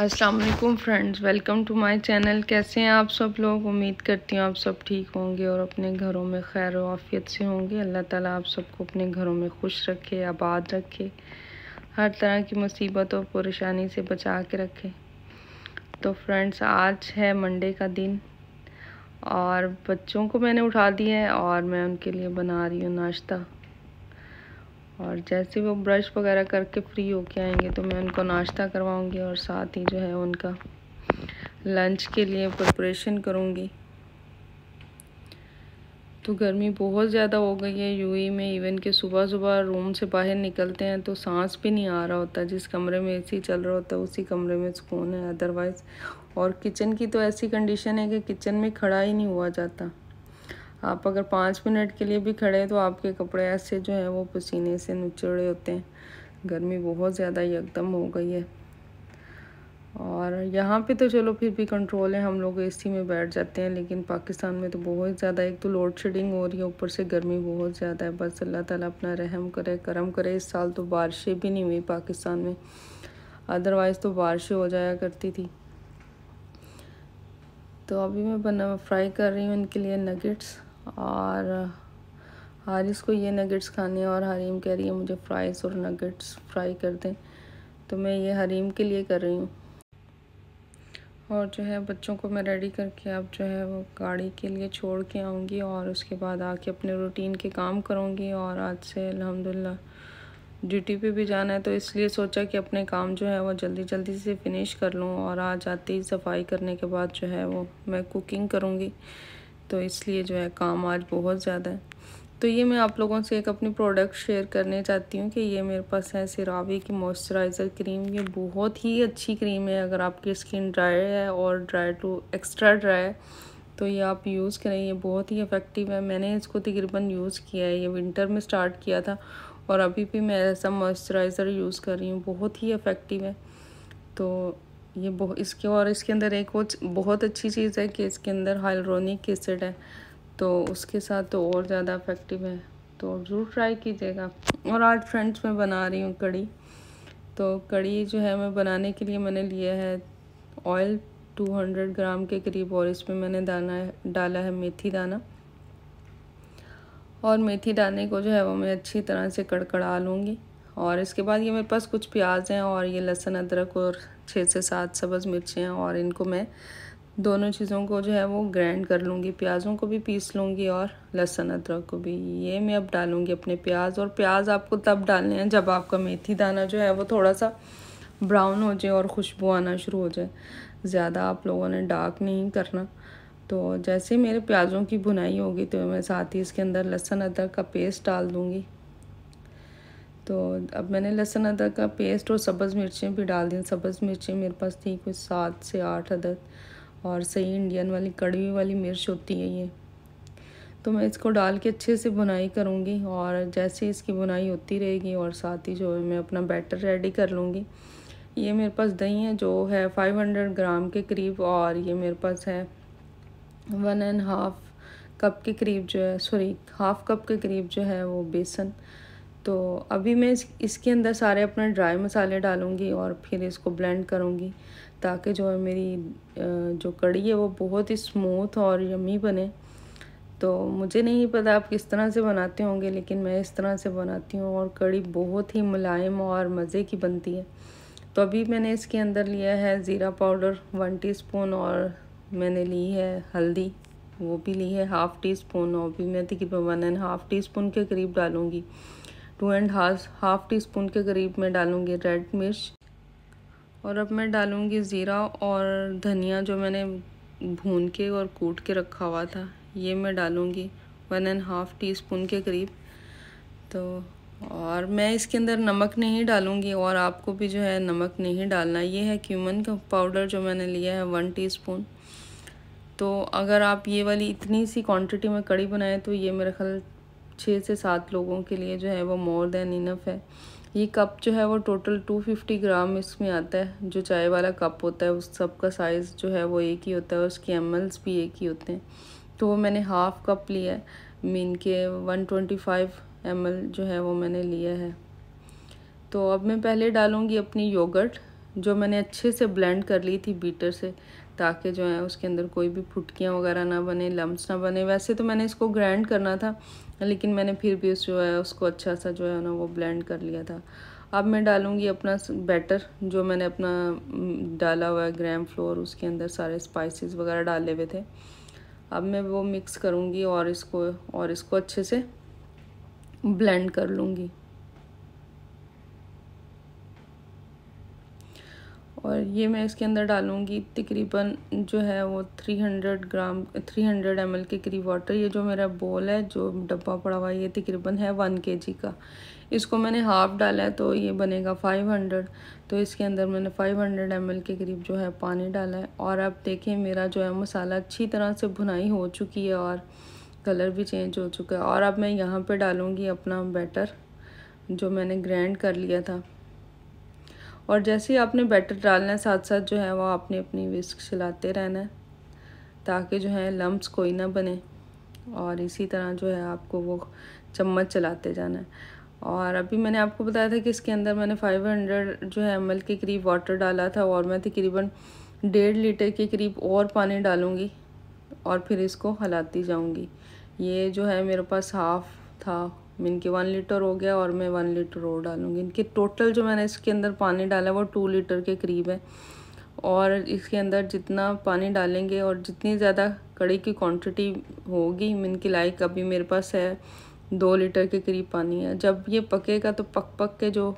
अस्सलाम friends welcome to my channel कैसे हैं आप सब लोग उम्मीद करती हूँ आप सब ठीक होंगे और अपने घरों में खैर वाफियत से होंगे अल्लाह ताला आप सबको अपने घरों में खुश रखे आबाद रखे हर तरह की मुसीबत और परेशानी से बचा के रखे तो फ्रेंड्स आज है मंडे का दिन और बच्चों को मैंने उठा दिया है और मैं उनके लिए बना रही हूँ नाश्ता और जैसे वो ब्रश वगैरह करके फ्री होके आएंगे तो मैं उनको नाश्ता करवाऊंगी और साथ ही जो है उनका लंच के लिए प्रिपरेशन करूंगी तो गर्मी बहुत ज़्यादा हो गई है यूई में इवन के सुबह सुबह रूम से बाहर निकलते हैं तो सांस भी नहीं आ रहा होता जिस कमरे में एसी चल रहा होता है उसी कमरे में सुकून है अदरवाइज़ और किचन की तो ऐसी कंडीशन है कि किचन में खड़ा ही नहीं हुआ जाता आप अगर पाँच मिनट के लिए भी खड़े हैं तो आपके कपड़े ऐसे जो हैं वो पसीने से नुचड़े होते हैं गर्मी बहुत ज़्यादा यकदम हो गई है और यहाँ पे तो चलो फिर भी कंट्रोल है हम लोग एसी में बैठ जाते हैं लेकिन पाकिस्तान में तो बहुत ज़्यादा एक तो लोड शेडिंग हो रही है ऊपर से गर्मी बहुत ज़्यादा है बस अल्लाह ताला अपना रहम करे करम करे इस साल तो बारिशें भी नहीं हुई पाकिस्तान में अदरवाइज़ तो बारिशें हो जाया करती थी तो अभी मैं बना फ्राई कर रही हूँ इनके लिए नगेट्स और हारिस को ये नगेट्स खाने और हरीम कह रही है मुझे फ्राइज़ और नगेट्स फ्राई कर दें तो मैं ये हरीम के लिए कर रही हूँ और जो है बच्चों को मैं रेडी करके अब जो है वो गाड़ी के लिए छोड़ के आऊँगी और उसके बाद आके अपने रूटीन के काम करूँगी और आज से अलहमदिल्ला ड्यूटी पे भी जाना है तो इसलिए सोचा कि अपने काम जो है वो जल्दी जल्दी से फिनिश कर लूँ और आज आते ही सफाई करने के बाद जो है वो मैं कुकिंग करूँगी तो इसलिए जो है काम आज बहुत ज़्यादा है तो ये मैं आप लोगों से एक अपनी प्रोडक्ट शेयर करने चाहती हूँ कि ये मेरे पास है सिरावे की मॉइस्चराइज़र क्रीम ये बहुत ही अच्छी क्रीम है अगर आपकी स्किन ड्राई है और ड्राई टू एक्स्ट्रा ड्राई है तो ये आप यूज़ करें ये बहुत ही इफ़ेक्टिव है मैंने इसको तकरीबन यूज़ किया है ये विंटर में स्टार्ट किया था और अभी भी मैं ऐसा मॉइस्चराइज़र यूज़ कर रही हूँ बहुत ही इफ़ेक्टिव है तो ये बहुत इसके और इसके अंदर एक वो बहुत अच्छी चीज़ है कि इसके अंदर हाइलोनिक एसिड है तो उसके साथ तो और ज़्यादा अफेक्टिव है तो ज़रूर ट्राई कीजिएगा और आज फ्रेंड्स मैं बना रही हूँ कड़ी तो कड़ी जो है मैं बनाने के लिए मैंने लिया है ऑयल 200 ग्राम के करीब और इसमें मैंने दाना है डाला है मेथी दाना और मेथी डालने को जो है वो मैं अच्छी तरह से कड़कड़ा लूँगी और इसके बाद ये मेरे पास कुछ प्याज हैं और ये लहसुन अदरक और छः से सात सब्ज़ मिर्चें हैं और इनको मैं दोनों चीज़ों को जो है वो ग्राइंड कर लूँगी प्याज़ों को भी पीस लूँगी और लहसुन अदरक को भी ये मैं अब डालूँगी अपने प्याज और प्याज आपको तब डालने हैं जब आपका मेथी दाना जो है वो थोड़ा सा ब्राउन हो जाए और खुशबू आना शुरू हो जाए ज़्यादा आप लोगों ने डार्क नहीं करना तो जैसे मेरे प्याज़ों की बुनाई होगी तो मैं साथ ही इसके अंदर लहसुन अदरक का पेस्ट डाल दूँगी तो अब मैंने लहसुन अदरक का पेस्ट और सब्ज़ मिर्चें भी डाल दी सब्ज़ मिर्चें मेरे पास थी कुछ सात से आठ अदद और सही इंडियन वाली कड़वी वाली मिर्च होती है ये तो मैं इसको डाल के अच्छे से बुनाई करूँगी और जैसे इसकी बुनाई होती रहेगी और साथ ही जो है मैं अपना बैटर रेडी कर लूँगी ये मेरे पास दही है जो है फाइव हंड्रेड ग्राम के करीब और ये मेरे पास है वन एंड हाफ़ कप के करीब जो है सॉरी हाफ़ कप के करीब जो है वो बेसन तो अभी मैं इसके अंदर सारे अपने ड्राई मसाले डालूँगी और फिर इसको ब्लेंड करूँगी ताकि जो है मेरी जो कड़ी है वो बहुत ही स्मूथ और यमी बने तो मुझे नहीं पता आप किस तरह से बनाते होंगे लेकिन मैं इस तरह से बनाती हूँ और कड़ी बहुत ही मुलायम और मज़े की बनती है तो अभी मैंने इसके अंदर लिया है ज़ीरा पाउडर वन टीस्पून और मैंने ली है हल्दी वो भी ली है हाफ़ टी स्पून और भी मैं तकरीबन one and half teaspoon के करीब डालूंगी two and half half teaspoon के करीब मैं डालूँगी रेड मिर्च और अब मैं डालूँगी ज़ीरा और धनिया जो मैंने भून के और कूट के रखा हुआ था ये मैं डालूँगी one and half teaspoon के करीब तो और मैं इसके अंदर नमक नहीं डालूँगी और आपको भी जो है नमक नहीं डालना ये है क्यूमन का पाउडर जो मैंने लिया है वन टी तो अगर आप ये वाली इतनी सी क्वांटिटी में कड़ी बनाएं तो ये मेरा ख्याल छः से सात लोगों के लिए जो है वो मोर देन इनफ है ये कप जो है वो टोटल टू फिफ्टी ग्राम इसमें आता है जो चाय वाला कप होता है उस सब का साइज़ जो है वो एक ही होता है और उसके एम भी एक ही होते हैं तो वो मैंने हाफ़ कप लिया है मीन के वन ट्वेंटी फाइव एम जो है वो मैंने लिया है तो अब मैं पहले डालूँगी अपनी योगर्ट जो मैंने अच्छे से ब्लेंड कर ली थी बीटर से ताकि जो है उसके अंदर कोई भी फुटकियाँ वगैरह ना बने लम्ब ना बने वैसे तो मैंने इसको ग्राइंड करना था लेकिन मैंने फिर भी उस जो है उसको अच्छा सा जो है ना वो ब्लेंड कर लिया था अब मैं डालूँगी अपना बैटर जो मैंने अपना डाला हुआ है ग्राम फ्लोर उसके अंदर सारे स्पाइसेस वगैरह डाले हुए थे अब मैं वो मिक्स करूँगी और इसको और इसको अच्छे से ब्लेंड कर लूँगी और ये मैं इसके अंदर डालूँगी तकरीबन जो है वो 300 ग्राम 300 हंड्रेड के करीब वाटर ये जो मेरा बोल है जो डब्बा पड़ा हुआ है ये तकरीबन है वन के जी का इसको मैंने हाफ़ डाला है तो ये बनेगा 500 तो इसके अंदर मैंने 500 हंड्रेड के करीब जो है पानी डाला है और अब देखें मेरा जो है मसाला अच्छी तरह से भुनाई हो चुकी है और कलर भी चेंज हो चुका है और अब मैं यहाँ पर डालूँगी अपना बैटर जो मैंने ग्रैंड कर लिया था और जैसे ही आपने बैटर डालना है साथ साथ जो है वो आपने अपनी विस्क चलाते रहना है ताकि जो है लम्ब कोई ना बने और इसी तरह जो है आपको वो चम्मच चलाते जाना है और अभी मैंने आपको बताया था कि इसके अंदर मैंने 500 जो है एम के करीब वाटर डाला था और मैं तकरीबन डेढ़ लीटर के करीब और पानी डालूँगी और फिर इसको हलाती जाऊँगी ये जो है मेरे पास हाफ़ था इनके वन लीटर हो गया और मैं वन लीटर और डालूँगी इनके टोटल जो मैंने इसके अंदर पानी डाला वो टू लीटर के करीब है और इसके अंदर जितना पानी डालेंगे और जितनी ज़्यादा कड़ी की क्वांटिटी होगी मीन की लाइक अभी मेरे पास है दो लीटर के करीब पानी है जब ये पकेगा तो पक पक के जो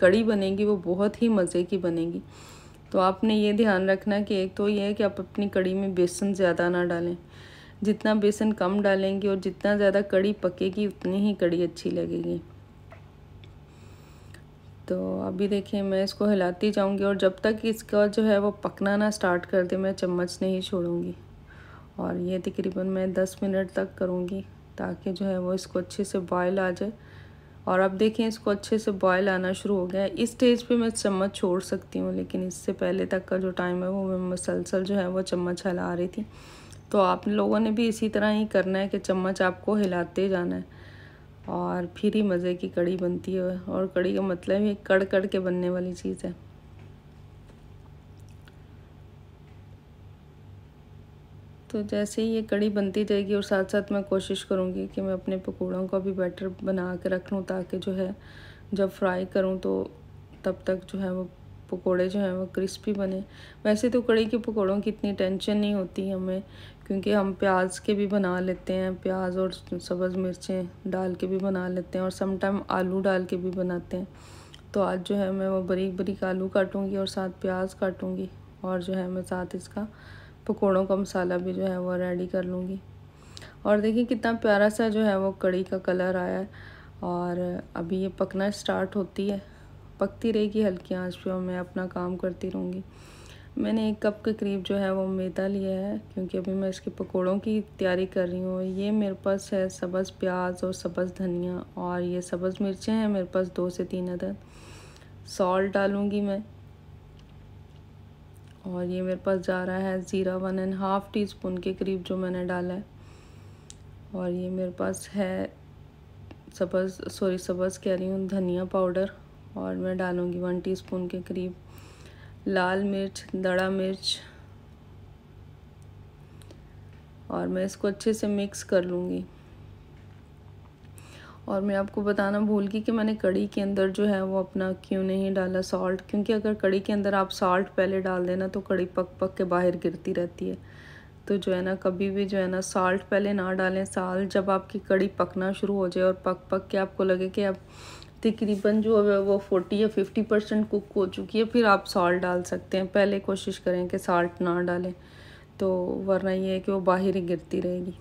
कड़ी बनेगी वो बहुत ही मज़े की बनेगी तो आपने ये ध्यान रखना कि एक तो ये है कि आप अपनी कड़ी में बेसन ज़्यादा ना डालें जितना बेसन कम डालेंगे और जितना ज़्यादा कड़ी पकेगी उतनी ही कड़ी अच्छी लगेगी तो अभी देखिए मैं इसको हिलाती जाऊंगी और जब तक इसका जो है वो पकना ना स्टार्ट कर दे मैं चम्मच नहीं छोड़ूंगी और ये तकरीबन मैं दस मिनट तक करूँगी ताकि जो है वो इसको अच्छे से बॉयल आ जाए और अब देखें इसको अच्छे से बॉयल आना शुरू हो गया है इस स्टेज पे मैं चम्मच छोड़ सकती हूँ लेकिन इससे पहले तक का जो टाइम है वो मैं मसलसल जो है वो चम्मच हिला रही थी तो आप लोगों ने भी इसी तरह ही करना है कि चम्मच आपको हिलाते जाना है और फिर ही मज़े की कड़ी बनती है और कड़ी का मतलब ही कड़ कड़ के बनने वाली चीज़ है तो जैसे ही ये कड़ी बनती जाएगी और साथ साथ मैं कोशिश करूँगी कि मैं अपने पकौड़ों का भी बैटर बना के रख लूँ ताकि जो है जब फ्राई करूँ तो तब तक जो है वो पकोड़े जो हैं वो क्रिस्पी बने वैसे तो कड़ी के पकोड़ों की इतनी टेंशन नहीं होती हमें क्योंकि हम प्याज के भी बना लेते हैं प्याज और सब्ज़ मिर्चें डाल के भी बना लेते हैं और समटाइम आलू डाल के भी बनाते हैं तो आज जो है मैं वो बरीक बरीक आलू काटूँगी और साथ प्याज काटूँगी और जो है मैं साथ इसका पकौड़ों का मसाला भी जो है वो रेडी कर लूँगी और देखिए कितना प्यारा सा जो है वो कड़ी का कलर आया है और अभी ये पकना स्टार्ट होती है पकती रहेगी हल्की आँच पे और मैं अपना काम करती रहूँगी मैंने एक कप के करीब जो है वो मैदा लिया है क्योंकि अभी मैं इसके पकोड़ों की तैयारी कर रही हूँ ये मेरे पास है सब्ज़ प्याज और सब्ज़ धनिया और ये सब्ज़ मिर्चें हैं मेरे पास दो से तीन अदर सॉल्ट डालूँगी मैं और ये मेरे पास जा रहा है ज़ीरा one and half teaspoon के करीब जो मैंने डाला है और ये मेरे पास है सब्ज़ सॉरी सब्ज़ कह रही हूँ धनिया पाउडर और मैं डालूँगी वन टी के करीब लाल मिर्च दड़ा मिर्च और मैं इसको अच्छे से मिक्स कर लूँगी और मैं आपको बताना भूल गई कि मैंने कड़ी के अंदर जो है वो अपना क्यों नहीं डाला सॉल्ट क्योंकि अगर कड़ी के अंदर आप सॉल्ट पहले डाल देना तो कड़ी पक पक के बाहर गिरती रहती है तो जो है ना कभी भी जो है ना सॉल्ट पहले ना डालें साल जब आपकी कड़ी पकना शुरू हो जाए और पक पक के आपको लगे कि आप तकरीबन जो है वो फोर्टी या फिफ्टी परसेंट कुक हो चुकी है फिर आप साल्ट डाल सकते हैं पहले कोशिश करें कि साल्ट ना डालें तो वरना ये है कि वो बाहर ही गिरती रहेगी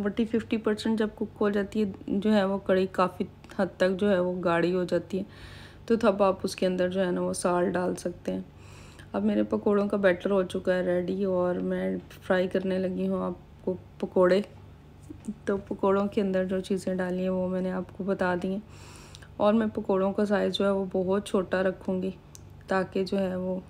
फोर्टी फिफ्टी परसेंट जब कुक हो जाती है जो है वो कड़ी काफ़ी हद तक जो है वो गाढ़ी हो जाती है तो तब आप उसके अंदर जो है ना वो साल्ट डाल सकते हैं अब मेरे पकौड़ों का बैटर हो चुका है रेडी और मैं फ्राई करने लगी हूँ आपको पकौड़े तो पकौड़ों के अंदर जो चीज़ें डाली हैं वो मैंने आपको बता दी हैं और मैं पकोड़ों का साइज़ जो है वो बहुत छोटा रखूँगी ताकि जो है वो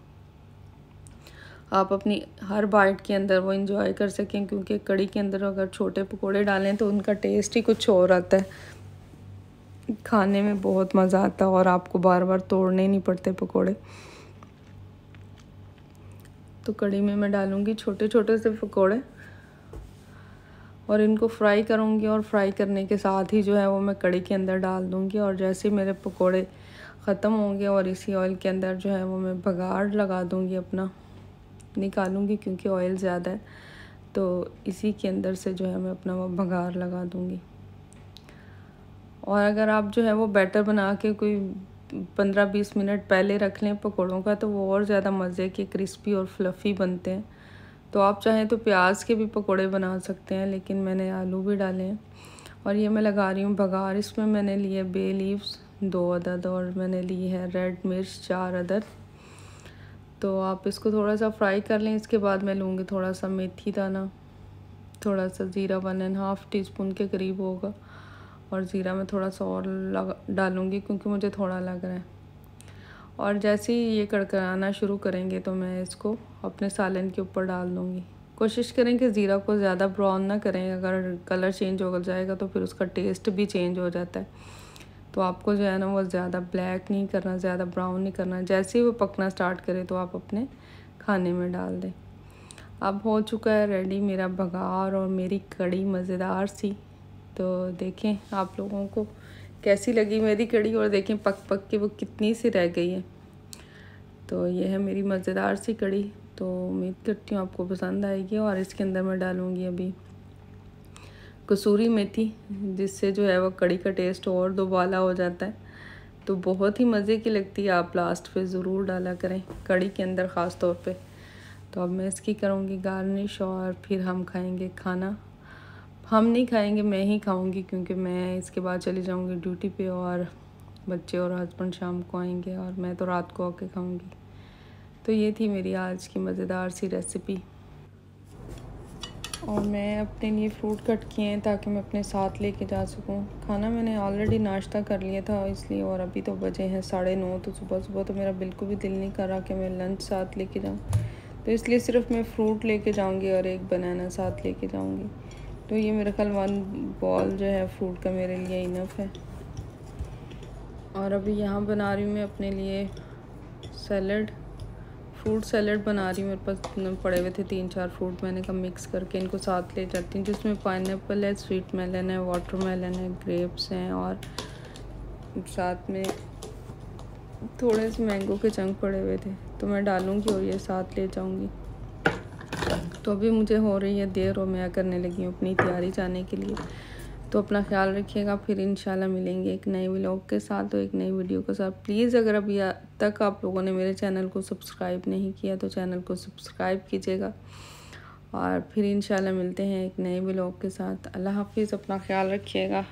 आप अपनी हर बाइट के अंदर वो इंजॉय कर सकें क्योंकि कड़ी के अंदर अगर छोटे पकोड़े डालें तो उनका टेस्ट ही कुछ और आता है खाने में बहुत मज़ा आता है और आपको बार बार तोड़ने नहीं पड़ते पकोड़े तो कड़ी में मैं डालूँगी छोटे छोटे से पकोड़े और इनको फ्राई करूँगी और फ्राई करने के साथ ही जो है वो मैं कड़ी के अंदर डाल दूँगी और जैसे मेरे पकोड़े ख़त्म होंगे और इसी ऑयल के अंदर जो है वो मैं भगाड़ लगा दूँगी अपना निकालूँगी क्योंकि ऑयल ज़्यादा है तो इसी के अंदर से जो है मैं अपना वो भगाड़ लगा दूँगी और अगर आप जो है वो बैटर बना के कोई पंद्रह बीस मिनट पहले रख लें पकौड़ों का तो वो और ज़्यादा मज़े के क्रिस्पी और फ्लफ़ी बनते हैं तो आप चाहें तो प्याज के भी पकोड़े बना सकते हैं लेकिन मैंने आलू भी डाले हैं और ये मैं लगा रही हूँ बघार इसमें मैंने लिए बे लीव्स दो अदद और मैंने ली है रेड मिर्च चार अदद तो आप इसको थोड़ा सा फ्राई कर लें इसके बाद मैं लूँगी थोड़ा सा मेथी दाना थोड़ा सा ज़ीरा one and half teaspoon के करीब होगा और ज़ीरा मैं थोड़ा सा और लगा डालूँगी क्योंकि मुझे थोड़ा लग रहा है और जैसे ही ये कड़कड़ाना शुरू करेंगे तो मैं इसको अपने सालन के ऊपर डाल दूँगी कोशिश करें कि ज़ीरा को ज़्यादा ब्राउन ना करें अगर कलर चेंज हो जाएगा तो फिर उसका टेस्ट भी चेंज हो जाता है तो आपको जो है ना वो ज़्यादा ब्लैक नहीं करना ज़्यादा ब्राउन नहीं करना जैसे ही वो पकना स्टार्ट करे तो आप अपने खाने में डाल दें अब हो चुका है रेडी मेरा भगार और मेरी कड़ी मज़ेदार सी तो देखें आप लोगों को कैसी लगी मेरी कड़ी और देखें पक पक के वो कितनी सी रह गई है तो ये है मेरी मज़ेदार सी कड़ी तो उम्मीद करती हूँ आपको पसंद आएगी और इसके अंदर मैं डालूँगी अभी कसूरी मेथी जिससे जो है वो कड़ी का टेस्ट और दोबाला हो जाता है तो बहुत ही मज़े की लगती है आप लास्ट पे ज़रूर डाला करें कड़ी के अंदर ख़ास तौर पे तो अब मैं इसकी करूँगी गार्निश और फिर हम खाएंगे खाना हम नहीं खाएंगे मैं ही खाऊंगी क्योंकि मैं इसके बाद चली जाऊंगी ड्यूटी पे और बच्चे और हस्बैंड शाम को आएंगे और मैं तो रात को आके खाऊंगी तो ये थी मेरी आज की मज़ेदार सी रेसिपी और मैं अपने लिए फ्रूट कट किए हैं ताकि मैं अपने साथ लेके जा सकूं खाना मैंने ऑलरेडी नाश्ता कर लिया था इसलिए और अभी तो बजे हैं साढ़े नौ तो सुबह सुबह तो मेरा बिल्कुल भी दिल नहीं कर रहा कि मैं लंच साथ लेके जाऊं तो इसलिए सिर्फ मैं फ्रूट लेके जाऊंगी और एक बनाना साथ लेके जाऊंगी तो ये मेरा ख्याल वन बॉल जो है फ्रूट का मेरे लिए इनफ है और अभी यहाँ बना रही हूँ मैं अपने लिए सैलड फ्रूट सैलड बना रही हूँ मेरे पास पड़े हुए थे तीन चार फ्रूट मैंने कहा मिक्स करके इनको साथ ले जाती हूँ जिसमें पाइन है स्वीट मेलन है वाटर मेलन है ग्रेप्स हैं और साथ में थोड़े से मैंगो के चंक पड़े हुए थे तो मैं डालूँगी और ये साथ ले जाऊँगी तो अभी मुझे हो रही है देर और मैं करने लगी हूँ अपनी तैयारी जाने के लिए तो अपना ख्याल रखिएगा फिर इन मिलेंगे एक नए व्लॉग के साथ और एक नई वीडियो के साथ प्लीज़ अगर अभी तक आप लोगों ने मेरे चैनल को सब्सक्राइब नहीं किया तो चैनल को सब्सक्राइब कीजिएगा और फिर इन मिलते हैं एक नए व्लॉग के साथ अल्लाह हाफिज़ अपना ख्याल रखिएगा